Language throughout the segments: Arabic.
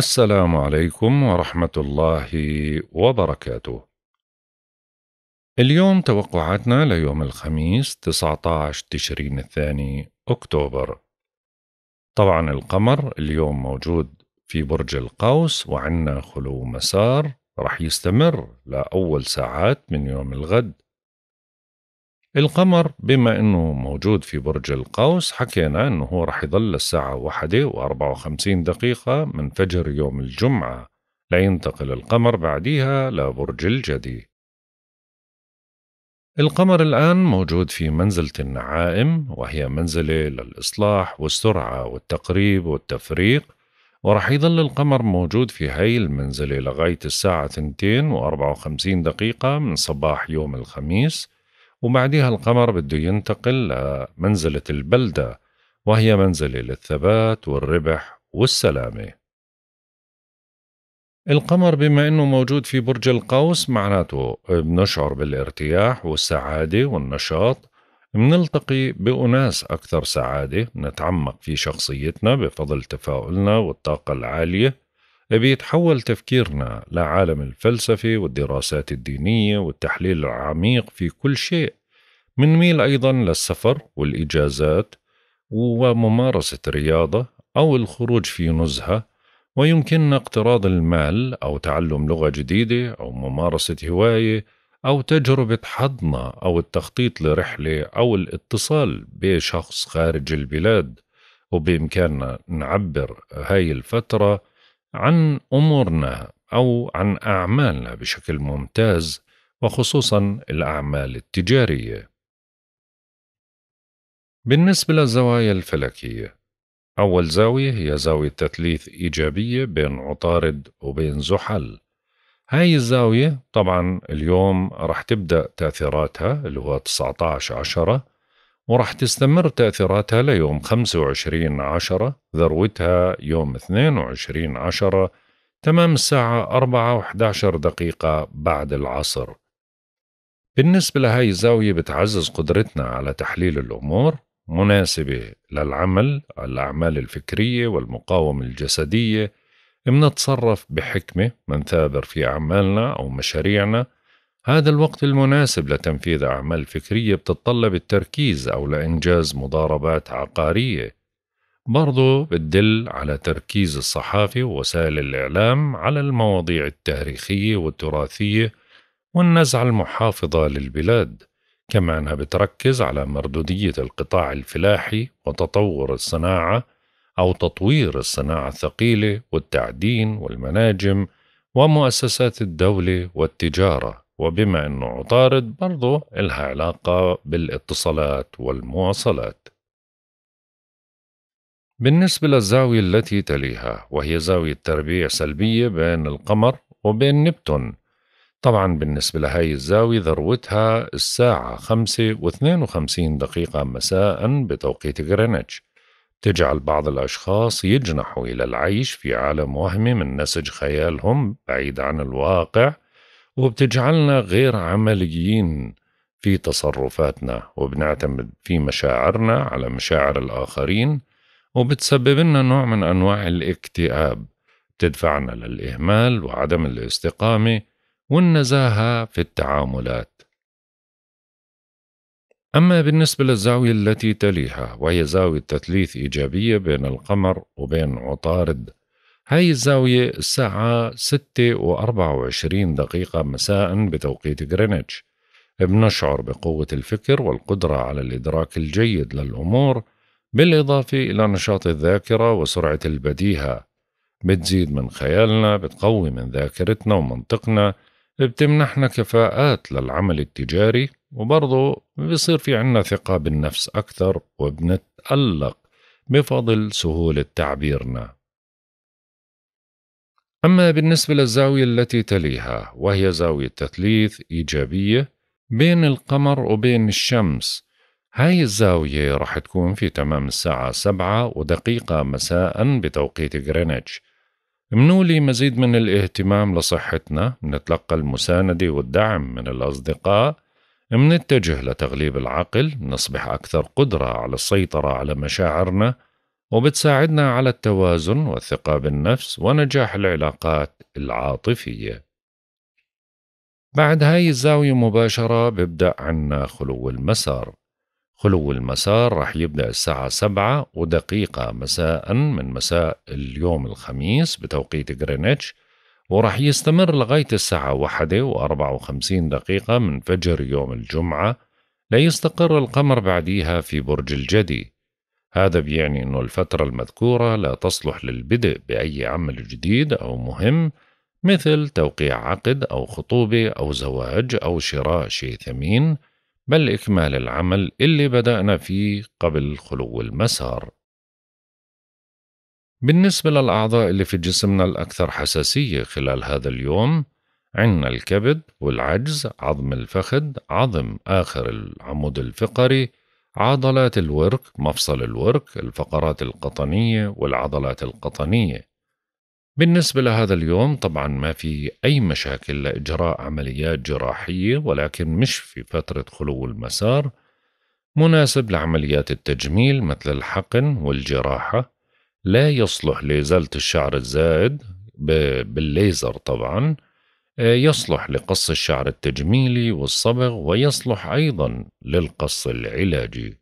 السلام عليكم ورحمة الله وبركاته. اليوم توقعاتنا ليوم الخميس 19 تشرين الثاني أكتوبر. طبعا القمر اليوم موجود في برج القوس وعندنا خلو مسار رح يستمر لأول ساعات من يوم الغد القمر بما انه موجود في برج القوس حكينا انه هو رح يظل الساعة واحدة واربعة وخمسين دقيقة من فجر يوم الجمعة لينتقل القمر بعديها لبرج الجدي القمر الآن موجود في منزلة النعائم وهي منزلة للإصلاح والسرعة والتقريب والتفريق ورح يظل القمر موجود في هاي المنزلة لغاية الساعة 2 و54 دقيقة من صباح يوم الخميس وبعدها القمر بده ينتقل لمنزلة البلدة وهي منزلة للثبات والربح والسلامة القمر بما أنه موجود في برج القوس معناته بنشعر بالارتياح والسعادة والنشاط منلتقي بأناس أكثر سعادة نتعمق في شخصيتنا بفضل تفاؤلنا والطاقة العالية بيتحول تفكيرنا لعالم الفلسفة والدراسات الدينية والتحليل العميق في كل شيء منميل أيضا للسفر والإجازات وممارسة الرياضة أو الخروج في نزهة ويمكننا اقتراض المال أو تعلم لغة جديدة أو ممارسة هواية أو تجربة حضنة أو التخطيط لرحلة أو الاتصال بشخص خارج البلاد وبإمكاننا نعبر هاي الفترة عن امورنا او عن اعمالنا بشكل ممتاز وخصوصا الاعمال التجاريه بالنسبه للزوايا الفلكيه اول زاويه هي زاويه تثليث ايجابيه بين عطارد وبين زحل هاي الزاوية طبعا اليوم رح تبدأ تأثيراتها اللي هو 19 عشرة وراح تستمر تأثيراتها ليوم 25 عشرة ذروتها يوم 22 عشرة تمام الساعة 4 و11 دقيقة بعد العصر بالنسبة لهاي الزاوية بتعزز قدرتنا على تحليل الأمور مناسبة للعمل الأعمال الفكرية والمقاومة الجسدية بنتصرف بحكمة منثابر في أعمالنا أو مشاريعنا هذا الوقت المناسب لتنفيذ أعمال فكرية بتتطلب التركيز أو لإنجاز مضاربات عقارية برضو بتدل على تركيز الصحافي ووسائل الإعلام على المواضيع التاريخية والتراثية والنزعة المحافظة للبلاد كما أنها بتركز على مردودية القطاع الفلاحي وتطور الصناعة أو تطوير الصناعة الثقيلة والتعدين والمناجم ومؤسسات الدولة والتجارة وبما أنه عطارد برضه إلها علاقة بالاتصالات والمواصلات بالنسبة للزاوية التي تليها وهي زاوية تربيع سلبية بين القمر وبين نبتون طبعا بالنسبة لهاي الزاوية ذروتها الساعة خمسة واثنين وخمسين دقيقة مساء بتوقيت غرينتش تجعل بعض الأشخاص يجنحوا إلى العيش في عالم وهمي من نسج خيالهم بعيد عن الواقع وبتجعلنا غير عمليين في تصرفاتنا وبنعتمد في مشاعرنا على مشاعر الآخرين وبتسبب لنا نوع من أنواع الاكتئاب بتدفعنا للإهمال وعدم الاستقامة والنزاهة في التعاملات أما بالنسبة للزاوية التي تليها وهي زاوية تثليث إيجابية بين القمر وبين عطارد هاي الزاوية الساعة 6 و24 دقيقة مساء بتوقيت غرينتش بنشعر بقوة الفكر والقدرة على الإدراك الجيد للأمور بالإضافة إلى نشاط الذاكرة وسرعة البديهة بتزيد من خيالنا بتقوي من ذاكرتنا ومنطقنا بتمنحنا كفاءات للعمل التجاري وبرضه بصير في عنا ثقة بالنفس أكثر وبنتألق بفضل سهولة تعبيرنا أما بالنسبة للزاوية التي تليها وهي زاوية تثليث إيجابية بين القمر وبين الشمس هاي الزاوية راح تكون في تمام الساعة سبعة ودقيقة مساء بتوقيت غرينتش منولي مزيد من الاهتمام لصحتنا نتلقى المساندة والدعم من الأصدقاء منتجه لتغليب العقل نصبح أكثر قدرة على السيطرة على مشاعرنا وبتساعدنا على التوازن والثقة بالنفس ونجاح العلاقات العاطفية بعد هاي الزاوية مباشرة ببدأ عنا خلو المسار خلو المسار رح يبدأ الساعة سبعة ودقيقة مساء من مساء اليوم الخميس بتوقيت غرينتش ورح يستمر لغاية الساعة واحدة وأربعة وخمسين دقيقة من فجر يوم الجمعة ليستقر القمر بعديها في برج الجدي هذا بيعني أنه الفترة المذكورة لا تصلح للبدء بأي عمل جديد أو مهم مثل توقيع عقد أو خطوبة أو زواج أو شراء شيء ثمين بل إكمال العمل اللي بدأنا فيه قبل خلو المسار بالنسبة للأعضاء اللي في جسمنا الأكثر حساسية خلال هذا اليوم عندنا الكبد والعجز عظم الفخذ عظم آخر العمود الفقري عضلات الورك مفصل الورك الفقرات القطنية والعضلات القطنية بالنسبة لهذا اليوم طبعا ما في أي مشاكل لإجراء عمليات جراحية ولكن مش في فترة خلو المسار مناسب لعمليات التجميل مثل الحقن والجراحة لا يصلح لإزالة الشعر الزائد بالليزر طبعا يصلح لقص الشعر التجميلي والصبغ ويصلح أيضا للقص العلاجي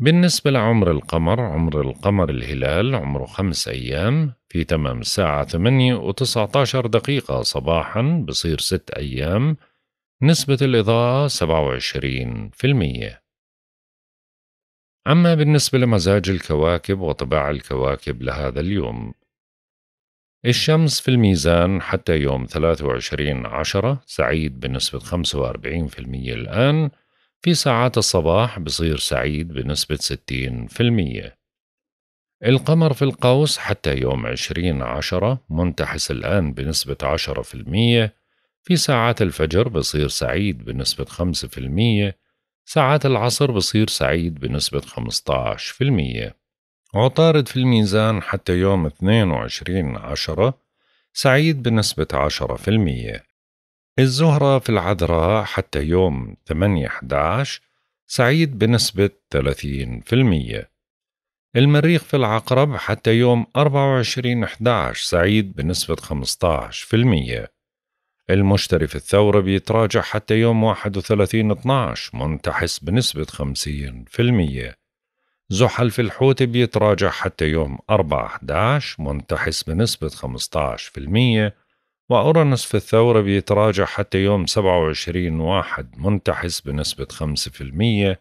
بالنسبة لعمر القمر عمر القمر الهلال عمره خمس أيام في تمام الساعة 8 و 19 دقيقة صباحا بصير ست أيام نسبة الإضاءة 27% أما بالنسبة لمزاج الكواكب وطباع الكواكب لهذا اليوم الشمس في الميزان حتى يوم 23 عشرة سعيد بنسبة 45% الآن في ساعات الصباح بصير سعيد بنسبة 60% القمر في القوس حتى يوم 20 عشرة منتحس الآن بنسبة 10% في ساعات الفجر بصير سعيد بنسبة 5% ساعات العصر بصير سعيد بنسبة 15% عطارد في الميزان حتى يوم 22 عشرة سعيد بنسبة 10% الزهرة في العذراء حتى يوم 8 11 سعيد بنسبة 30% المريخ في العقرب حتى يوم 24 11 سعيد بنسبة 15% المشتري في الثورة بيتراجع حتى يوم 31 12 منتحس بنسبة 50% زحل في الحوت بيتراجع حتى يوم 4/11 منتحس بنسبة 15% وأورانوس في الثورة بيتراجع حتى يوم 27 1 منتحس بنسبة 5%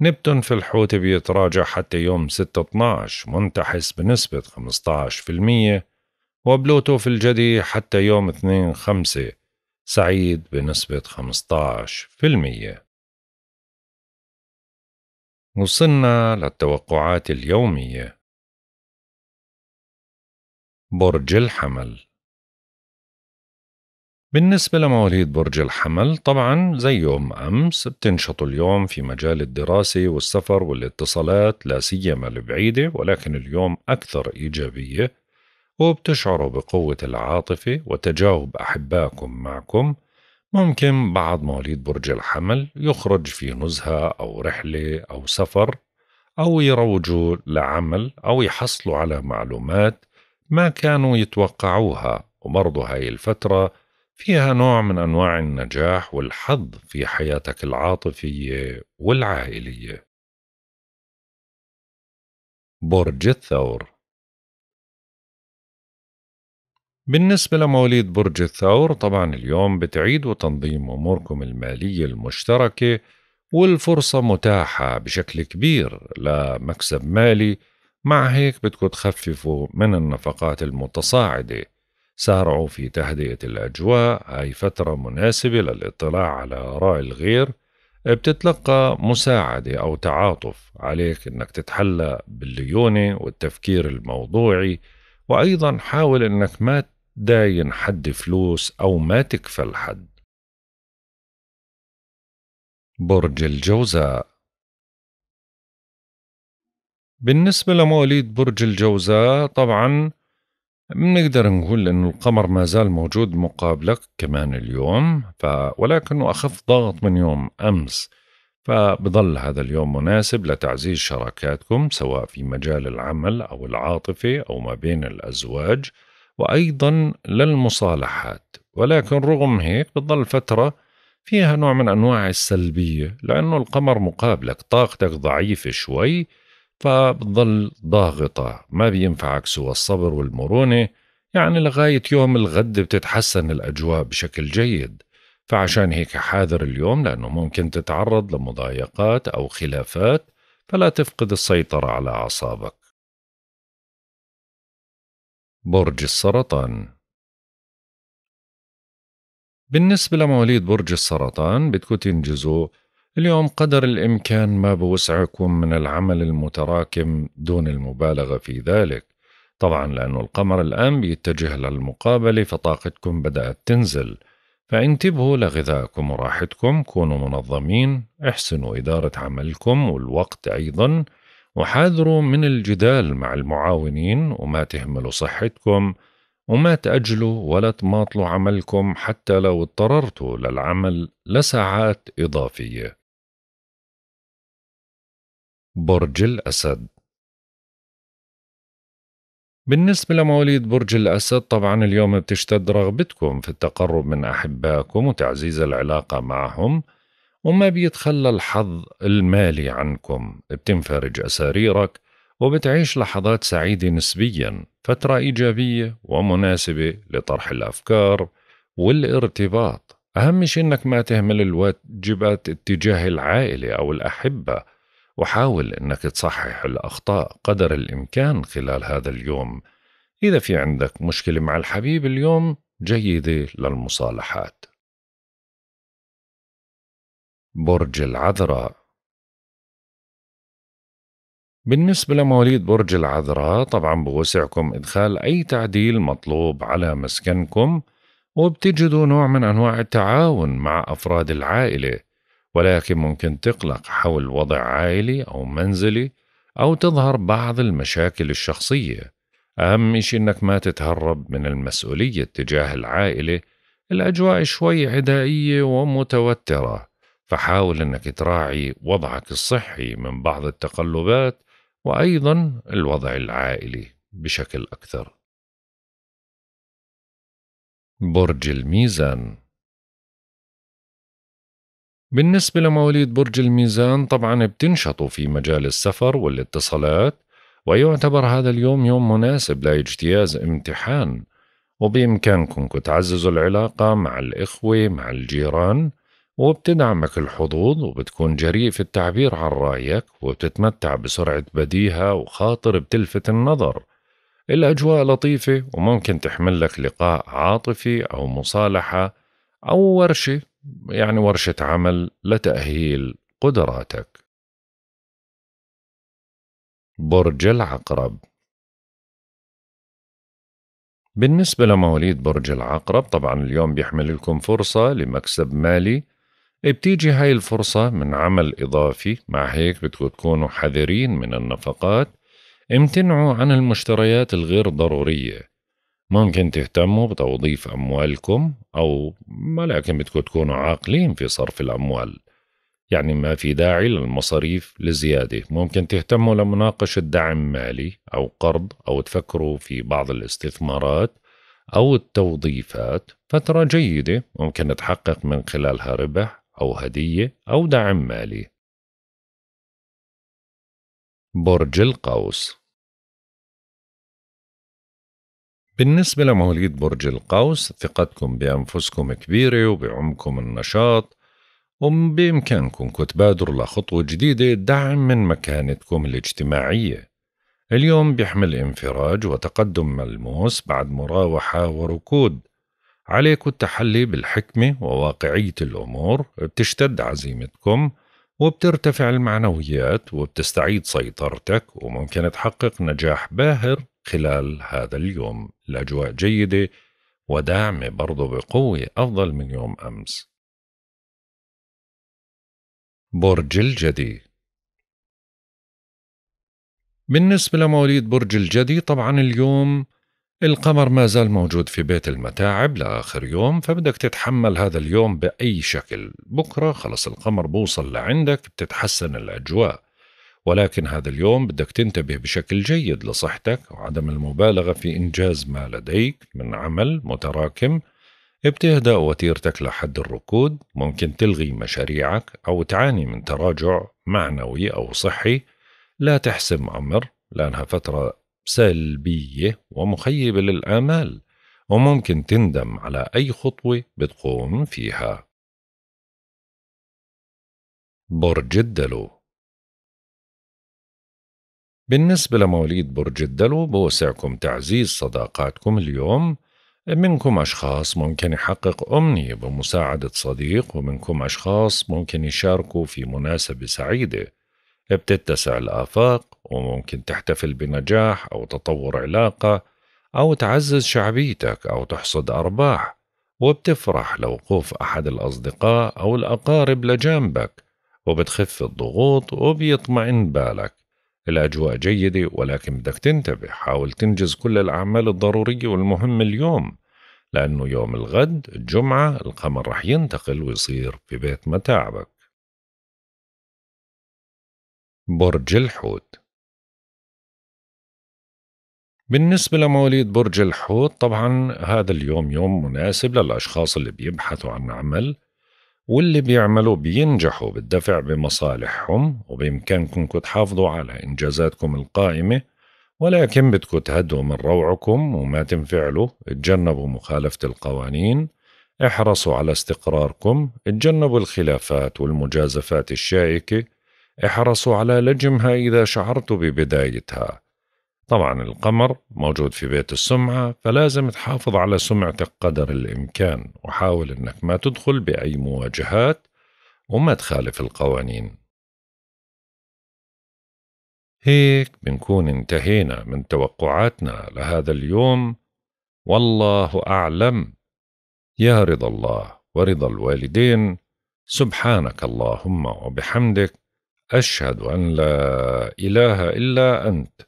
نبتون في الحوت بيتراجع حتى يوم 6 12 منتحس بنسبة 15% وبلوتو في الجدي حتى يوم 2 5 سعيد بنسبة 15% وصلنا للتوقعات اليومية برج الحمل بالنسبة لمواليد برج الحمل طبعا زي يوم أمس بتنشطوا اليوم في مجال الدراسة والسفر والاتصالات لا سيما البعيدة ولكن اليوم أكثر إيجابية وبتشعروا بقوة العاطفة وتجاوب أحبائكم معكم ممكن بعد مواليد برج الحمل يخرج في نزهة أو رحلة أو سفر أو يروجوا لعمل أو يحصلوا على معلومات ما كانوا يتوقعوها وبرضو هاي الفترة فيها نوع من أنواع النجاح والحظ في حياتك العاطفية والعائلية برج الثور بالنسبة لمواليد برج الثور طبعا اليوم بتعيد وتنظيم أموركم المالية المشتركة والفرصة متاحة بشكل كبير لمكسب مالي مع هيك بدكم تخففوا من النفقات المتصاعدة سارعوا في تهدئة الأجواء هاي فترة مناسبة للاطلاع على آراء الغير بتتلقى مساعدة أو تعاطف عليك أنك تتحلى بالليونة والتفكير الموضوعي وأيضا حاول أنك ما داين حد فلوس أو ما تكفل حد برج الجوزاء بالنسبة لمواليد برج الجوزاء طبعا بنقدر نقول أن القمر ما زال موجود مقابلك كمان اليوم ف... ولكنه أخف ضغط من يوم أمس فبظل هذا اليوم مناسب لتعزيز شراكاتكم سواء في مجال العمل أو العاطفة أو ما بين الأزواج وأيضا للمصالحات ولكن رغم هيك بتضل فترة فيها نوع من أنواع السلبية لأنه القمر مقابلك طاقتك ضعيفة شوي فبتضل ضاغطة ما بينفعك سوى الصبر والمرونة يعني لغاية يوم الغد بتتحسن الأجواء بشكل جيد فعشان هيك حاذر اليوم لأنه ممكن تتعرض لمضايقات أو خلافات فلا تفقد السيطرة على أعصابك برج السرطان بالنسبة لمواليد برج السرطان بدكم تنجزوا اليوم قدر الإمكان ما بوسعكم من العمل المتراكم دون المبالغة في ذلك طبعا لأنه القمر الآن بيتجه للمقابلة فطاقتكم بدأت تنزل فانتبهوا لغذائكم وراحتكم كونوا منظمين احسنوا إدارة عملكم والوقت أيضا وحاذروا من الجدال مع المعاونين وما تهملوا صحتكم وما تأجلوا ولا تماطلوا عملكم حتى لو اضطررتوا للعمل لساعات إضافية برج الأسد بالنسبة لمواليد برج الأسد طبعا اليوم بتشتد رغبتكم في التقرب من أحبائكم وتعزيز العلاقة معهم وما بيتخلى الحظ المالي عنكم بتنفرج أساريرك وبتعيش لحظات سعيدة نسبيا فترة إيجابية ومناسبة لطرح الأفكار والارتباط أهم شيء أنك ما تهمل الواجبات اتجاه العائلة أو الأحبة وحاول أنك تصحح الأخطاء قدر الإمكان خلال هذا اليوم إذا في عندك مشكلة مع الحبيب اليوم جيدة للمصالحات برج العذراء بالنسبة لمواليد برج العذراء طبعا بوسعكم إدخال أي تعديل مطلوب على مسكنكم وبتجدوا نوع من أنواع التعاون مع أفراد العائلة ولكن ممكن تقلق حول وضع عائلي أو منزلي أو تظهر بعض المشاكل الشخصية أهم شيء إنك ما تتهرب من المسؤولية تجاه العائلة الأجواء شوي عدائية ومتوترة فحاول أنك تراعي وضعك الصحي من بعض التقلبات وأيضا الوضع العائلي بشكل أكثر برج الميزان بالنسبة لمواليد برج الميزان طبعا بتنشطوا في مجال السفر والاتصالات ويعتبر هذا اليوم يوم مناسب لاجتياز امتحان وبإمكانكم تعززوا العلاقة مع الإخوة مع الجيران وبتدعمك الحظوظ وبتكون جريء في التعبير عن رأيك وبتتمتع بسرعة بديهة وخاطر بتلفت النظر الأجواء لطيفة وممكن تحمل لك لقاء عاطفي أو مصالحة أو ورشة يعني ورشة عمل لتأهيل قدراتك برج العقرب بالنسبة لمواليد برج العقرب طبعا اليوم بيحمل لكم فرصة لمكسب مالي بتيجي هاي الفرصة من عمل إضافي مع هيك بدكم تكونوا حذرين من النفقات امتنعوا عن المشتريات الغير ضرورية ممكن تهتموا بتوظيف أموالكم أو ولكن بدكم تكونوا عاقلين في صرف الأموال يعني ما في داعي للمصاريف لزيادة ممكن تهتموا لمناقشة دعم مالي أو قرض أو تفكروا في بعض الاستثمارات أو التوظيفات فترة جيدة ممكن تحقق من خلالها ربح أو هدية أو دعم مالي برج القوس بالنسبة لمواليد برج القوس ثقتكم بأنفسكم كبيرة وبعمكم النشاط وبإمكانكم تبادروا لخطوة جديدة دعم من مكانتكم الاجتماعية اليوم بيحمل انفراج وتقدم ملموس بعد مراوحة وركود عليكم التحلي بالحكمة وواقعية الأمور بتشتد عزيمتكم وبترتفع المعنويات وبتستعيد سيطرتك وممكن تحقق نجاح باهر خلال هذا اليوم الأجواء جيدة وداعمة برضو بقوة أفضل من يوم أمس برج الجدي بالنسبة لمواليد برج الجدي طبعا اليوم القمر ما زال موجود في بيت المتاعب لآخر يوم فبدك تتحمل هذا اليوم بأي شكل بكرة خلص القمر بوصل لعندك بتتحسن الأجواء ولكن هذا اليوم بدك تنتبه بشكل جيد لصحتك وعدم المبالغة في إنجاز ما لديك من عمل متراكم بتهدأ وتيرتك لحد الركود ممكن تلغي مشاريعك أو تعاني من تراجع معنوي أو صحي لا تحسم أمر لأنها فترة سلبية ومخيبة للآمال وممكن تندم على أي خطوة بتقوم فيها برج الدلو بالنسبة لمواليد برج الدلو بوسعكم تعزيز صداقاتكم اليوم منكم أشخاص ممكن يحقق أمنية بمساعدة صديق ومنكم أشخاص ممكن يشاركوا في مناسبة سعيدة بتتسع الآفاق وممكن تحتفل بنجاح أو تطور علاقة أو تعزز شعبيتك أو تحصد أرباح وبتفرح لوقوف أحد الأصدقاء أو الأقارب لجانبك وبتخف الضغوط وبيطمئن بالك الأجواء جيدة ولكن بدك تنتبه حاول تنجز كل الأعمال الضرورية والمهمة اليوم لأنه يوم الغد الجمعة القمر رح ينتقل ويصير في بيت متاعبك برج الحوت بالنسبة لمواليد برج الحوت طبعا هذا اليوم يوم مناسب للأشخاص اللي بيبحثوا عن عمل واللي بيعملوا بينجحوا بالدفع بمصالحهم وبإمكانكم تحافظوا على إنجازاتكم القائمة ولكن بدكم تهدوا من روعكم وما تنفعلوا اتجنبوا مخالفة القوانين احرصوا على استقراركم اتجنبوا الخلافات والمجازفات الشائكة احرصوا على لجمها إذا شعرتوا ببدايتها طبعا القمر موجود في بيت السمعة فلازم تحافظ على سمعتك قدر الإمكان وحاول أنك ما تدخل بأي مواجهات وما تخالف القوانين هيك بنكون انتهينا من توقعاتنا لهذا اليوم والله أعلم يا رضا الله ورضا الوالدين سبحانك اللهم وبحمدك أشهد أن لا إله إلا أنت